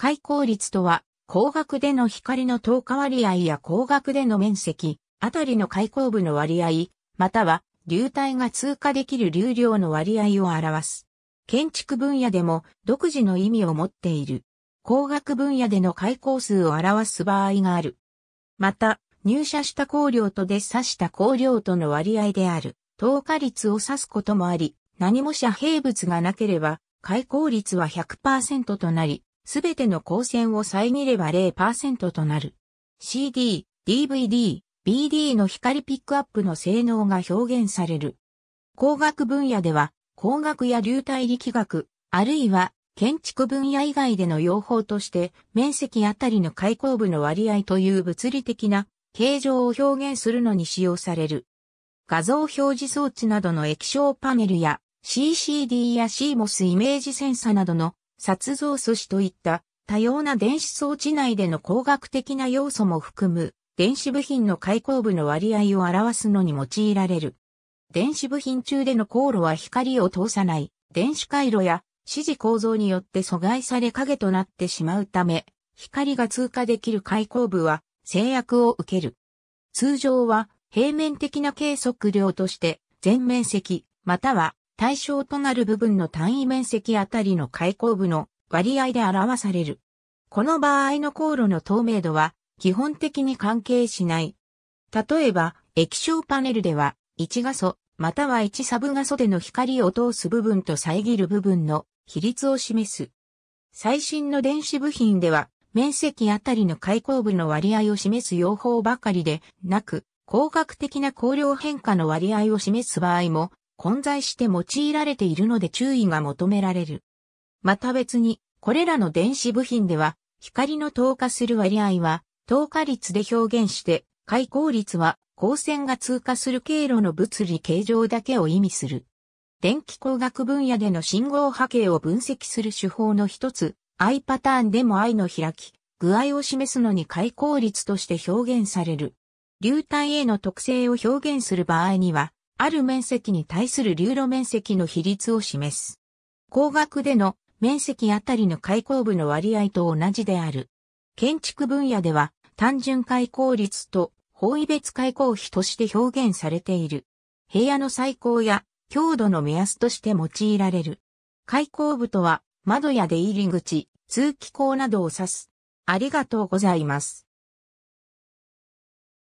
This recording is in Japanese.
開口率とは、光学での光の透過割合や光学での面積、あたりの開口部の割合、または流体が通過できる流量の割合を表す。建築分野でも独自の意味を持っている。工学分野での開口数を表す場合がある。また、入社した工量とで差した工量との割合である、透過率を指すこともあり、何も遮蔽物がなければ、開口率は100%となり、すべての光線を遮れば0%となる。CD、DVD、BD の光ピックアップの性能が表現される。工学分野では、工学や流体力学、あるいは建築分野以外での用法として、面積あたりの開口部の割合という物理的な形状を表現するのに使用される。画像表示装置などの液晶パネルや CCD や CMOS イメージセンサなどの殺像素子といった多様な電子装置内での工学的な要素も含む電子部品の開口部の割合を表すのに用いられる。電子部品中での航路は光を通さない電子回路や指示構造によって阻害され影となってしまうため、光が通過できる開口部は制約を受ける。通常は平面的な計測量として全面積または対象となる部分の単位面積あたりの開口部の割合で表される。この場合の航路の透明度は基本的に関係しない。例えば、液晶パネルでは、1画素、または1サブ画素での光を通す部分と遮る部分の比率を示す。最新の電子部品では、面積あたりの開口部の割合を示す用法ばかりでなく、光学的な光量変化の割合を示す場合も混在して用いられているので注意が求められる。また別に、これらの電子部品では、光の透過する割合は、透過率で表現して、開口率は、光線が通過する経路の物理形状だけを意味する。電気工学分野での信号波形を分析する手法の一つ、I パターンでも I の開き、具合を示すのに開口率として表現される。流体への特性を表現する場合には、ある面積に対する流路面積の比率を示す。工学での面積あたりの開口部の割合と同じである。建築分野では単純開口率と方位別開口比として表現されている。部屋の最高や強度の目安として用いられる。開口部とは窓や出入り口、通気口などを指す。ありがとうございます。